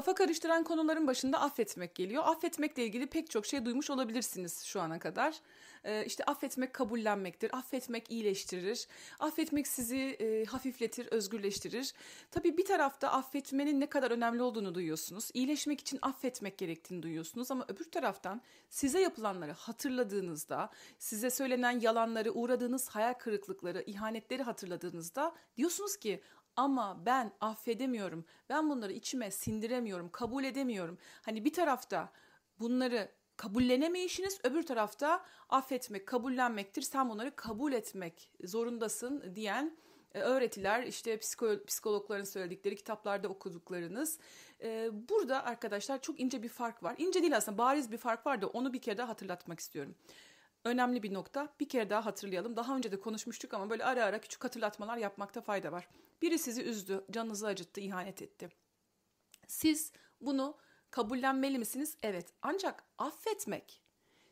Kafa karıştıran konuların başında affetmek geliyor. Affetmekle ilgili pek çok şey duymuş olabilirsiniz şu ana kadar. Ee, işte affetmek kabullenmektir, affetmek iyileştirir, affetmek sizi e, hafifletir, özgürleştirir. Tabii bir tarafta affetmenin ne kadar önemli olduğunu duyuyorsunuz. İyileşmek için affetmek gerektiğini duyuyorsunuz ama öbür taraftan size yapılanları hatırladığınızda, size söylenen yalanları, uğradığınız hayal kırıklıkları, ihanetleri hatırladığınızda diyorsunuz ki ama ben affedemiyorum. Ben bunları içime sindiremiyorum, kabul edemiyorum. Hani bir tarafta bunları kabullenemeyişiniz öbür tarafta affetmek, kabullenmektir. Sen bunları kabul etmek zorundasın diyen e, öğretiler işte psikologların söyledikleri kitaplarda okuduklarınız. E, burada arkadaşlar çok ince bir fark var. İnce değil aslında bariz bir fark var da onu bir kere daha hatırlatmak istiyorum önemli bir nokta. Bir kere daha hatırlayalım. Daha önce de konuşmuştuk ama böyle ara ara küçük hatırlatmalar yapmakta fayda var. Biri sizi üzdü, canınızı acıttı, ihanet etti. Siz bunu kabullenmeli misiniz? Evet. Ancak affetmek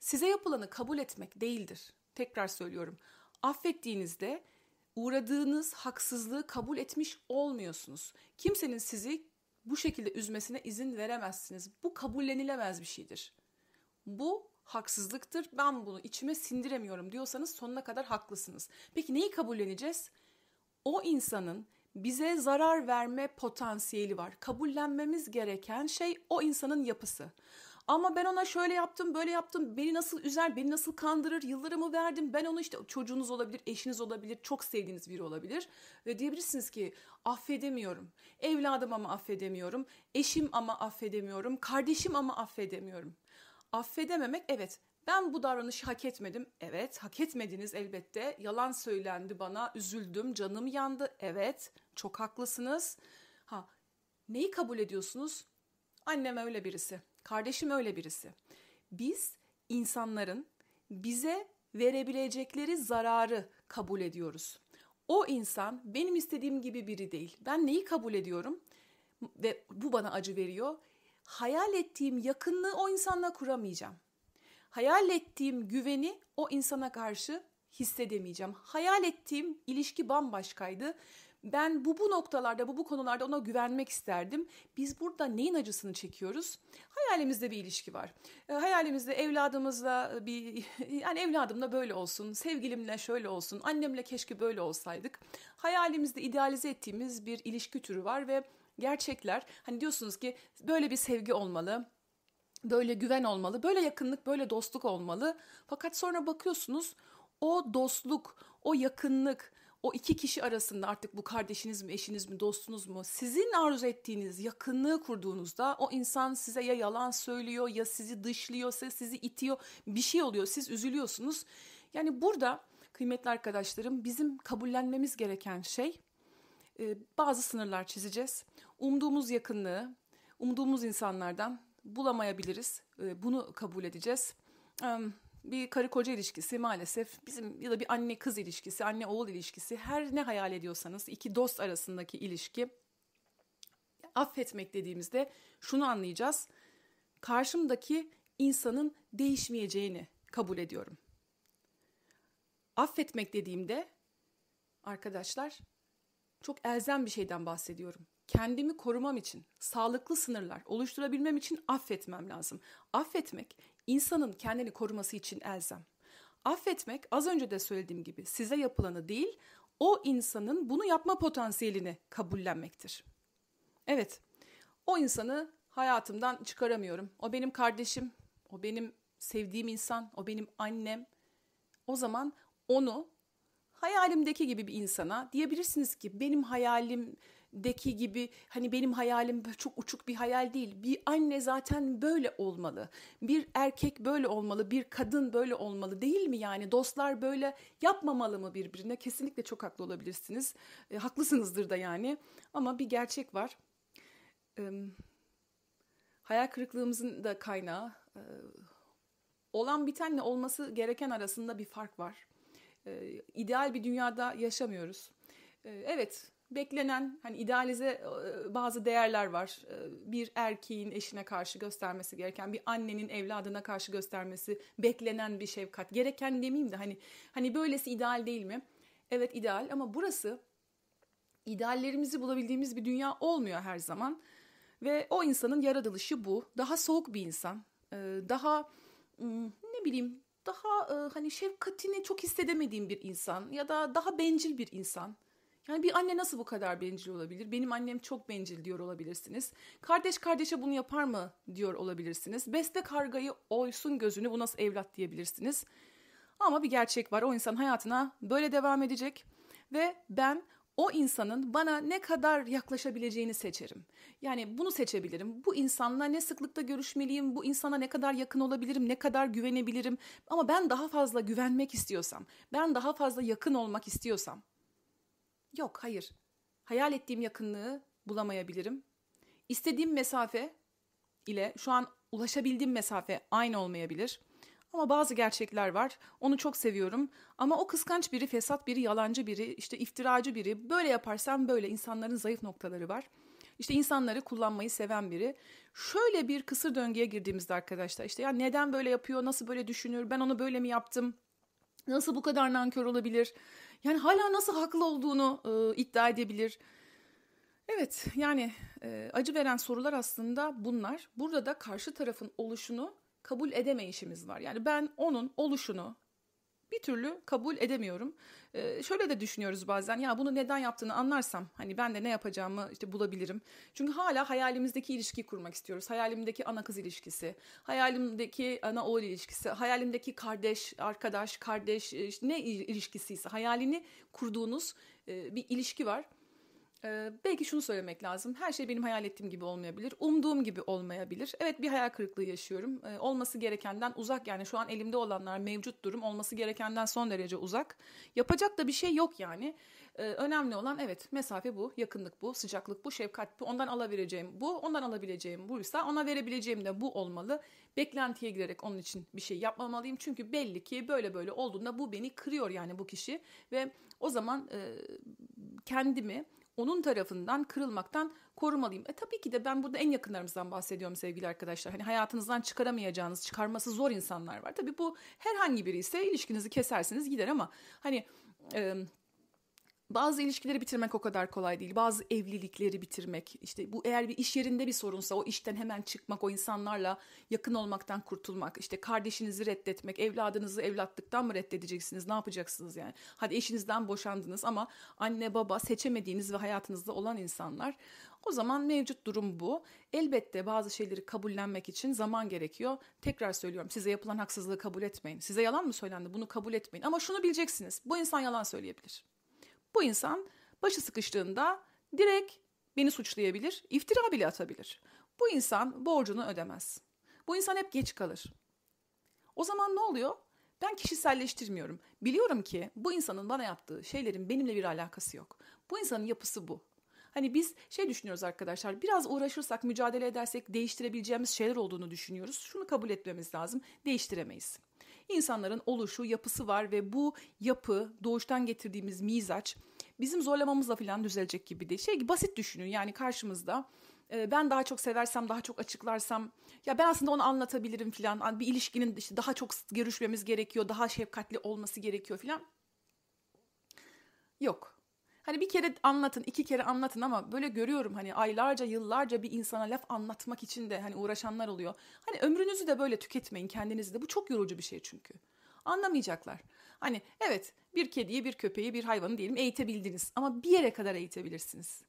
size yapılanı kabul etmek değildir. Tekrar söylüyorum. Affettiğinizde uğradığınız haksızlığı kabul etmiş olmuyorsunuz. Kimsenin sizi bu şekilde üzmesine izin veremezsiniz. Bu kabullenilemez bir şeydir. Bu haksızlıktır. Ben bunu içime sindiremiyorum diyorsanız sonuna kadar haklısınız. Peki neyi kabulleneceğiz? O insanın bize zarar verme potansiyeli var. Kabullenmemiz gereken şey o insanın yapısı. Ama ben ona şöyle yaptım, böyle yaptım. Beni nasıl üzer, beni nasıl kandırır, yıllarımı verdim. Ben onu işte çocuğunuz olabilir, eşiniz olabilir, çok sevdiğiniz biri olabilir. Ve diyebilirsiniz ki affedemiyorum. Evladım ama affedemiyorum. Eşim ama affedemiyorum. Kardeşim ama affedemiyorum affedememek evet ben bu davranışı hak etmedim. Evet, hak etmediniz elbette. Yalan söylendi bana, üzüldüm, canım yandı. Evet, çok haklısınız. Ha, neyi kabul ediyorsunuz? Annem öyle birisi, kardeşim öyle birisi. Biz insanların bize verebilecekleri zararı kabul ediyoruz. O insan benim istediğim gibi biri değil. Ben neyi kabul ediyorum? Ve bu bana acı veriyor hayal ettiğim yakınlığı o insanla kuramayacağım. Hayal ettiğim güveni o insana karşı hissedemeyeceğim. Hayal ettiğim ilişki bambaşkaydı. Ben bu bu noktalarda, bu bu konularda ona güvenmek isterdim. Biz burada neyin acısını çekiyoruz? Hayalimizde bir ilişki var. Ee, hayalimizde evladımızla bir yani evladımla böyle olsun, sevgilimle şöyle olsun, annemle keşke böyle olsaydık. Hayalimizde idealize ettiğimiz bir ilişki türü var ve gerçekler hani diyorsunuz ki böyle bir sevgi olmalı, böyle güven olmalı, böyle yakınlık, böyle dostluk olmalı. Fakat sonra bakıyorsunuz o dostluk, o yakınlık, o iki kişi arasında artık bu kardeşiniz mi, eşiniz mi, dostunuz mu sizin arzu ettiğiniz yakınlığı kurduğunuzda o insan size ya yalan söylüyor ya sizi dışlıyorsa sizi itiyor bir şey oluyor siz üzülüyorsunuz. Yani burada kıymetli arkadaşlarım bizim kabullenmemiz gereken şey e, bazı sınırlar çizeceğiz. Umduğumuz yakınlığı, umduğumuz insanlardan bulamayabiliriz. E, bunu kabul edeceğiz. E, bir karı koca ilişkisi maalesef bizim ya da bir anne kız ilişkisi, anne oğul ilişkisi her ne hayal ediyorsanız iki dost arasındaki ilişki affetmek dediğimizde şunu anlayacağız. Karşımdaki insanın değişmeyeceğini kabul ediyorum. Affetmek dediğimde arkadaşlar çok elzem bir şeyden bahsediyorum. Kendimi korumam için, sağlıklı sınırlar oluşturabilmem için affetmem lazım. Affetmek insanın kendini koruması için elzem. Affetmek az önce de söylediğim gibi size yapılanı değil, o insanın bunu yapma potansiyelini kabullenmektir. Evet, o insanı hayatımdan çıkaramıyorum. O benim kardeşim, o benim sevdiğim insan, o benim annem. O zaman onu hayalimdeki gibi bir insana diyebilirsiniz ki benim hayalimdeki gibi hani benim hayalim çok uçuk bir hayal değil. Bir anne zaten böyle olmalı. Bir erkek böyle olmalı, bir kadın böyle olmalı değil mi yani? Dostlar böyle yapmamalı mı birbirine? Kesinlikle çok haklı olabilirsiniz. E, haklısınızdır da yani. Ama bir gerçek var. E, hayal kırıklığımızın da kaynağı e, olan bitenle olması gereken arasında bir fark var e, ideal bir dünyada yaşamıyoruz. E, evet beklenen hani idealize e, bazı değerler var. Ee, bir erkeğin eşine karşı göstermesi gereken, bir annenin evladına karşı göstermesi beklenen bir şefkat. Gereken demeyeyim de hani hani böylesi ideal değil mi? Evet ideal ama burası ideallerimizi bulabildiğimiz bir dünya olmuyor her zaman. Ve o insanın yaratılışı bu. Daha soğuk bir insan. Daha hmm, ne bileyim daha e, hani şefkatini çok hissedemediğim bir insan ya da daha bencil bir insan. Yani bir anne nasıl bu kadar bencil olabilir? Benim annem çok bencil diyor olabilirsiniz. Kardeş kardeşe bunu yapar mı diyor olabilirsiniz. Beste kargayı oysun gözünü bu nasıl evlat diyebilirsiniz. Ama bir gerçek var. O insan hayatına böyle devam edecek ve ben o insanın bana ne kadar yaklaşabileceğini seçerim. Yani bunu seçebilirim. Bu insanla ne sıklıkta görüşmeliyim, bu insana ne kadar yakın olabilirim, ne kadar güvenebilirim. Ama ben daha fazla güvenmek istiyorsam, ben daha fazla yakın olmak istiyorsam. Yok, hayır. Hayal ettiğim yakınlığı bulamayabilirim. İstediğim mesafe ile şu an ulaşabildiğim mesafe aynı olmayabilir.'' Ama bazı gerçekler var. Onu çok seviyorum. Ama o kıskanç biri, fesat biri, yalancı biri, işte iftiracı biri. Böyle yaparsan böyle insanların zayıf noktaları var. İşte insanları kullanmayı seven biri. Şöyle bir kısır döngüye girdiğimizde arkadaşlar işte ya neden böyle yapıyor, nasıl böyle düşünür, ben onu böyle mi yaptım, nasıl bu kadar nankör olabilir? Yani hala nasıl haklı olduğunu e, iddia edebilir. Evet yani e, acı veren sorular aslında bunlar. Burada da karşı tarafın oluşunu kabul edemeyişimiz var. Yani ben onun oluşunu bir türlü kabul edemiyorum. Ee, şöyle de düşünüyoruz bazen ya bunu neden yaptığını anlarsam hani ben de ne yapacağımı işte bulabilirim. Çünkü hala hayalimizdeki ilişkiyi kurmak istiyoruz. Hayalimdeki ana kız ilişkisi, hayalimdeki ana oğul ilişkisi, hayalimdeki kardeş, arkadaş, kardeş e, işte ne ilişkisiyse hayalini kurduğunuz e, bir ilişki var ee, belki şunu söylemek lazım. Her şey benim hayal ettiğim gibi olmayabilir. Umduğum gibi olmayabilir. Evet bir hayal kırıklığı yaşıyorum. Ee, olması gerekenden uzak yani şu an elimde olanlar mevcut durum olması gerekenden son derece uzak. Yapacak da bir şey yok yani. Ee, önemli olan evet mesafe bu, yakınlık bu, sıcaklık bu, şefkat bu. Ondan alabileceğim bu, ondan alabileceğim buysa ona verebileceğim de bu olmalı. Beklentiye girerek onun için bir şey yapmamalıyım. Çünkü belli ki böyle böyle olduğunda bu beni kırıyor yani bu kişi ve o zaman e, kendimi onun tarafından kırılmaktan korumalıyım. E tabii ki de ben burada en yakınlarımızdan bahsediyorum sevgili arkadaşlar. Hani hayatınızdan çıkaramayacağınız, çıkarması zor insanlar var. Tabii bu herhangi biri ise ilişkinizi kesersiniz gider ama hani... E, bazı ilişkileri bitirmek o kadar kolay değil. Bazı evlilikleri bitirmek, işte bu eğer bir iş yerinde bir sorunsa o işten hemen çıkmak, o insanlarla yakın olmaktan kurtulmak, işte kardeşinizi reddetmek, evladınızı evlatlıktan mı reddedeceksiniz, ne yapacaksınız yani? Hadi eşinizden boşandınız ama anne baba seçemediğiniz ve hayatınızda olan insanlar. O zaman mevcut durum bu. Elbette bazı şeyleri kabullenmek için zaman gerekiyor. Tekrar söylüyorum size yapılan haksızlığı kabul etmeyin. Size yalan mı söylendi bunu kabul etmeyin. Ama şunu bileceksiniz bu insan yalan söyleyebilir. Bu insan başı sıkıştığında direkt beni suçlayabilir, iftira bile atabilir. Bu insan borcunu ödemez. Bu insan hep geç kalır. O zaman ne oluyor? Ben kişiselleştirmiyorum. Biliyorum ki bu insanın bana yaptığı şeylerin benimle bir alakası yok. Bu insanın yapısı bu. Hani biz şey düşünüyoruz arkadaşlar biraz uğraşırsak mücadele edersek değiştirebileceğimiz şeyler olduğunu düşünüyoruz. Şunu kabul etmemiz lazım değiştiremeyiz. İnsanların oluşu, yapısı var ve bu yapı doğuştan getirdiğimiz mizaç bizim zorlamamızla falan düzelecek gibi değil. Şey basit düşünün yani karşımızda e, ben daha çok seversem, daha çok açıklarsam, ya ben aslında onu anlatabilirim filan. Hani bir ilişkinin işte daha çok görüşmemiz gerekiyor, daha şefkatli olması gerekiyor filan. Yok. Hani bir kere anlatın, iki kere anlatın ama böyle görüyorum hani aylarca, yıllarca bir insana laf anlatmak için de hani uğraşanlar oluyor. Hani ömrünüzü de böyle tüketmeyin kendinizi de. Bu çok yorucu bir şey çünkü. Anlamayacaklar. Hani evet bir kediyi, bir köpeği, bir hayvanı diyelim eğitebildiniz ama bir yere kadar eğitebilirsiniz.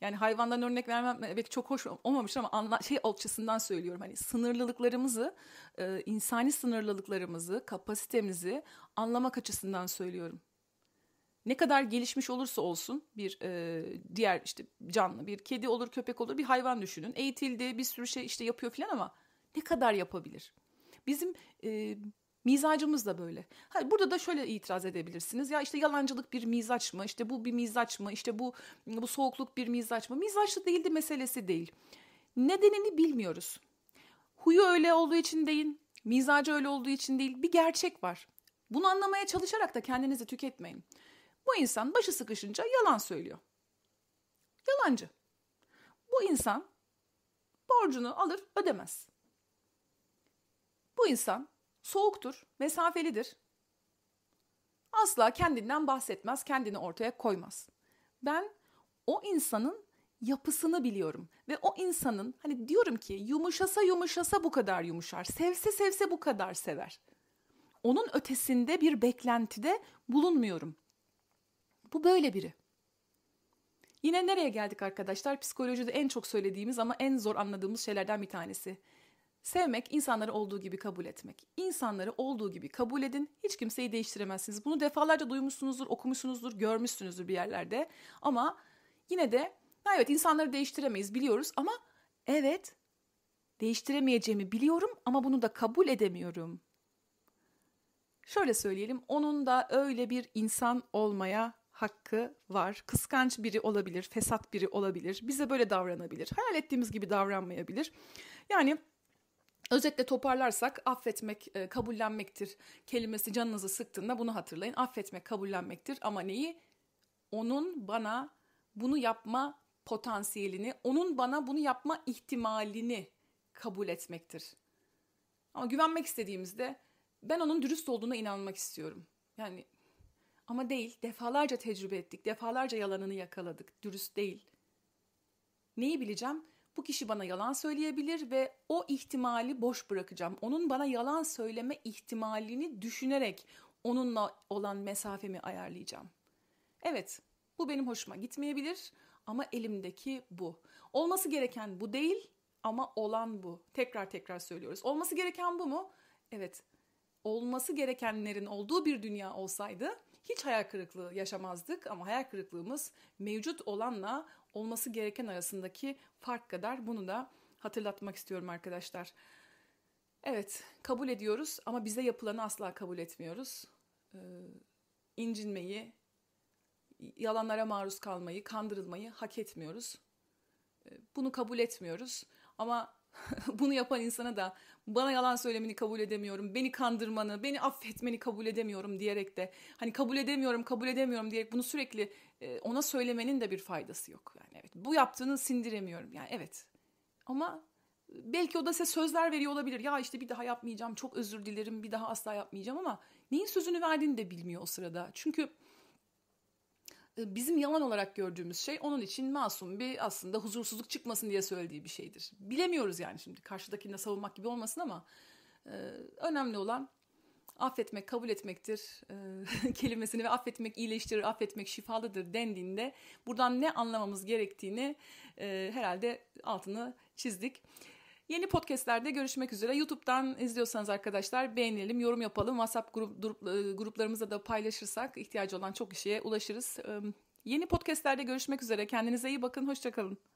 Yani hayvandan örnek vermem belki çok hoş olmamış ama anla, şey alçısından söylüyorum. Hani sınırlılıklarımızı, e, insani sınırlılıklarımızı, kapasitemizi anlamak açısından söylüyorum ne kadar gelişmiş olursa olsun bir e, diğer işte canlı bir kedi olur köpek olur bir hayvan düşünün eğitildi bir sürü şey işte yapıyor filan ama ne kadar yapabilir? Bizim e, mizacımız da böyle. Ha, burada da şöyle itiraz edebilirsiniz ya işte yalancılık bir mizaç mı işte bu bir mizaç mı işte bu bu soğukluk bir mizaç mı mizaçlı değildi meselesi değil. Nedenini bilmiyoruz. Huyu öyle olduğu için değil, mizacı öyle olduğu için değil bir gerçek var. Bunu anlamaya çalışarak da kendinizi tüketmeyin. Bu insan başı sıkışınca yalan söylüyor. Yalancı. Bu insan borcunu alır ödemez. Bu insan soğuktur, mesafelidir. Asla kendinden bahsetmez, kendini ortaya koymaz. Ben o insanın yapısını biliyorum ve o insanın hani diyorum ki yumuşasa yumuşasa bu kadar yumuşar, sevse sevse bu kadar sever. Onun ötesinde bir beklentide bulunmuyorum. Bu böyle biri. Yine nereye geldik arkadaşlar? Psikolojide en çok söylediğimiz ama en zor anladığımız şeylerden bir tanesi. Sevmek, insanları olduğu gibi kabul etmek. İnsanları olduğu gibi kabul edin. Hiç kimseyi değiştiremezsiniz. Bunu defalarca duymuşsunuzdur, okumuşsunuzdur, görmüşsünüzdür bir yerlerde. Ama yine de evet insanları değiştiremeyiz biliyoruz ama evet değiştiremeyeceğimi biliyorum ama bunu da kabul edemiyorum. Şöyle söyleyelim, onun da öyle bir insan olmaya hakkı var. Kıskanç biri olabilir, fesat biri olabilir. Bize böyle davranabilir. Hayal ettiğimiz gibi davranmayabilir. Yani özetle toparlarsak affetmek, e, kabullenmektir kelimesi canınızı sıktığında bunu hatırlayın. Affetmek, kabullenmektir ama neyi? Onun bana bunu yapma potansiyelini, onun bana bunu yapma ihtimalini kabul etmektir. Ama güvenmek istediğimizde ben onun dürüst olduğuna inanmak istiyorum. Yani ama değil, defalarca tecrübe ettik, defalarca yalanını yakaladık, dürüst değil. Neyi bileceğim? Bu kişi bana yalan söyleyebilir ve o ihtimali boş bırakacağım. Onun bana yalan söyleme ihtimalini düşünerek onunla olan mesafemi ayarlayacağım. Evet, bu benim hoşuma gitmeyebilir ama elimdeki bu. Olması gereken bu değil ama olan bu. Tekrar tekrar söylüyoruz. Olması gereken bu mu? Evet. Olması gerekenlerin olduğu bir dünya olsaydı hiç hayal kırıklığı yaşamazdık ama hayal kırıklığımız mevcut olanla olması gereken arasındaki fark kadar bunu da hatırlatmak istiyorum arkadaşlar. Evet, kabul ediyoruz ama bize yapılanı asla kabul etmiyoruz. Ee, incinmeyi, yalanlara maruz kalmayı, kandırılmayı hak etmiyoruz. Ee, bunu kabul etmiyoruz ama bunu yapan insana da bana yalan söylemeni kabul edemiyorum, beni kandırmanı, beni affetmeni kabul edemiyorum diyerek de hani kabul edemiyorum, kabul edemiyorum diyerek bunu sürekli e, ona söylemenin de bir faydası yok. Yani evet bu yaptığını sindiremiyorum. Yani evet. Ama e, belki o da size sözler veriyor olabilir. Ya işte bir daha yapmayacağım, çok özür dilerim, bir daha asla yapmayacağım ama neyin sözünü verdiğini de bilmiyor o sırada. Çünkü e, bizim yalan olarak gördüğümüz şey onun için masum bir aslında huzursuzluk çıkmasın diye söylediği bir şeydir. Bilemiyoruz yani şimdi karşıdakini de savunmak gibi olmasın ama e, önemli olan affetmek, kabul etmektir e, kelimesini ve affetmek iyileştirir, affetmek şifalıdır dendiğinde buradan ne anlamamız gerektiğini e, herhalde altını çizdik. Yeni podcastlerde görüşmek üzere. YouTube'dan izliyorsanız arkadaşlar beğenelim, yorum yapalım. WhatsApp grup, grup, e, gruplarımızda da paylaşırsak ihtiyacı olan çok kişiye ulaşırız. Yeni podcastlerde görüşmek üzere. Kendinize iyi bakın. Hoşçakalın.